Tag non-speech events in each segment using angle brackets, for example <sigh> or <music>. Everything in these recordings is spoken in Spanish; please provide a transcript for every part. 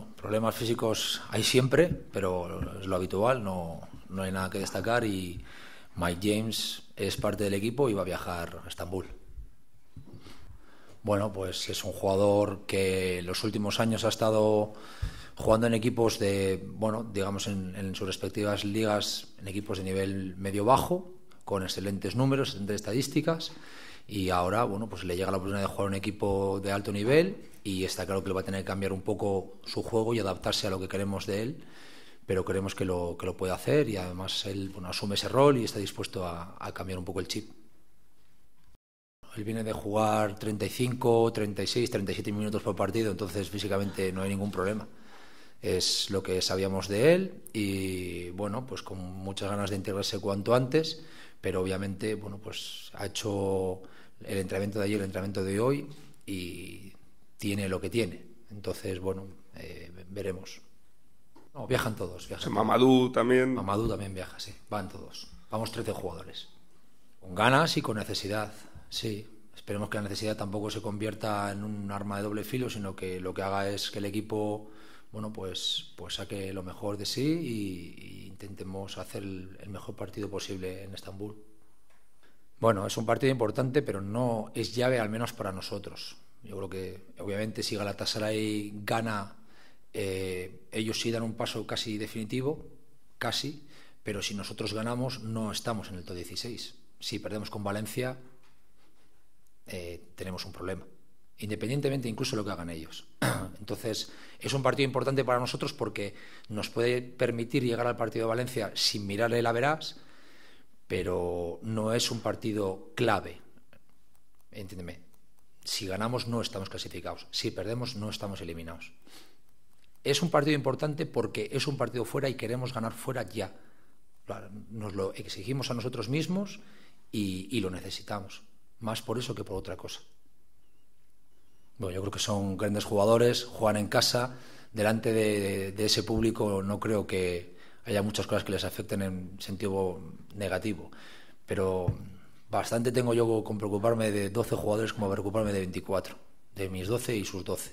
problemas físicos hay siempre, pero es lo habitual, no, no hay nada que destacar y Mike James es parte del equipo y va a viajar a Estambul. Bueno, pues es un jugador que en los últimos años ha estado jugando en equipos de, bueno, digamos en sus respectivas ligas, en equipos de nivel medio-bajo, con excelentes números, excelentes estadísticas y ahora bueno pues le llega la oportunidad de jugar un equipo de alto nivel y está claro que le va a tener que cambiar un poco su juego y adaptarse a lo que queremos de él pero queremos que lo, que lo puede hacer y además él bueno, asume ese rol y está dispuesto a, a cambiar un poco el chip. Él viene de jugar 35, 36, 37 minutos por partido, entonces físicamente no hay ningún problema es lo que sabíamos de él y bueno, pues con muchas ganas de integrarse cuanto antes, pero obviamente, bueno, pues ha hecho el entrenamiento de ayer, el entrenamiento de hoy y tiene lo que tiene. Entonces, bueno, eh, veremos. No, viajan todos. Viajan Mamadou también. Mamadou también viaja, sí. Van todos. Vamos 13 jugadores. Con ganas y con necesidad, sí. Esperemos que la necesidad tampoco se convierta en un arma de doble filo, sino que lo que haga es que el equipo bueno, pues, pues saque lo mejor de sí y, intentemos hacer el, mejor partido posible en Estambul. Bueno, es un partido importante, pero no es llave al menos para nosotros. Yo creo que obviamente si Galatasaray gana, eh, ellos sí dan un paso casi definitivo, casi, pero si nosotros ganamos no estamos en el top 16. Si perdemos con Valencia, eh, tenemos un problema independientemente incluso de lo que hagan ellos. <clears throat> Entonces, es un partido importante para nosotros porque nos puede permitir llegar al partido de Valencia sin mirarle la verás, pero no es un partido clave. Entiéndeme, si ganamos no estamos clasificados, si perdemos no estamos eliminados. Es un partido importante porque es un partido fuera y queremos ganar fuera ya. Nos lo exigimos a nosotros mismos y lo necesitamos, más por eso que por otra cosa. Bueno, yo creo que son grandes jugadores, juegan en casa, delante de, ese público no creo que haya muchas cosas que les afecten en sentido negativo, pero bastante tengo yo con preocuparme de 12 jugadores como preocuparme de 24, de mis 12 y sus 12.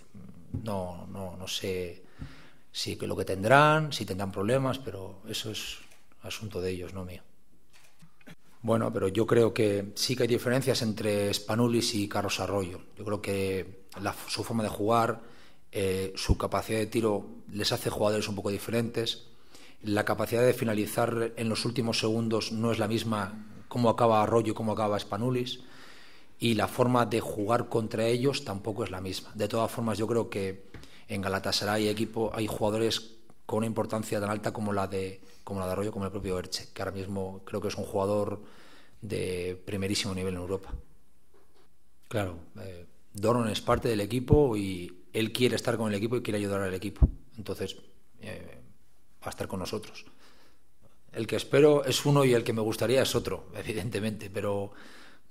No, no, sé si lo que tendrán, si tendrán problemas, pero eso es asunto de ellos, no mío. Bueno, pero yo creo que sí que hay diferencias entre Spanulis y Carlos Arroyo. Yo creo que su forma de jugar, eh, su capacidad de tiro les hace jugadores un poco diferentes. La capacidad de finalizar en los últimos segundos no es la misma como acaba Arroyo y como acaba Spanulis. Y la forma de jugar contra ellos tampoco es la misma. De todas formas, yo creo que en Galatasaray hay, equipo, hay jugadores con una importancia tan alta como la de, como la de Arroyo, como el propio Erche, que ahora mismo creo que es un jugador de primerísimo nivel en Europa. Claro, eh, Doron es parte del equipo y él quiere estar con el equipo y quiere ayudar al equipo. Entonces, eh, va a estar con nosotros. El que espero es uno y el que me gustaría es otro, <laughs> evidentemente. Pero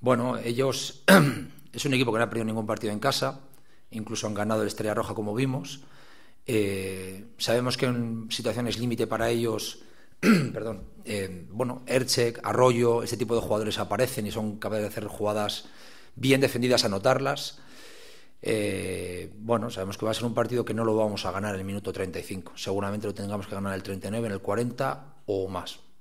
bueno, ellos <clears throat> es un equipo que no ha perdido ningún partido en casa, incluso han ganado el Estrella Roja como vimos. Eh, sabemos que en situaciones límite para ellos, <clears throat> perdón, eh, bueno, Erchek, Arroyo, ese tipo de jugadores aparecen y son capaces de hacer jugadas bien defendidas, anotarlas. Eh, bueno, sabemos que va a ser un partido que no lo vamos a ganar en el minuto 35. Seguramente lo tengamos que ganar en el 39, en el 40 o más.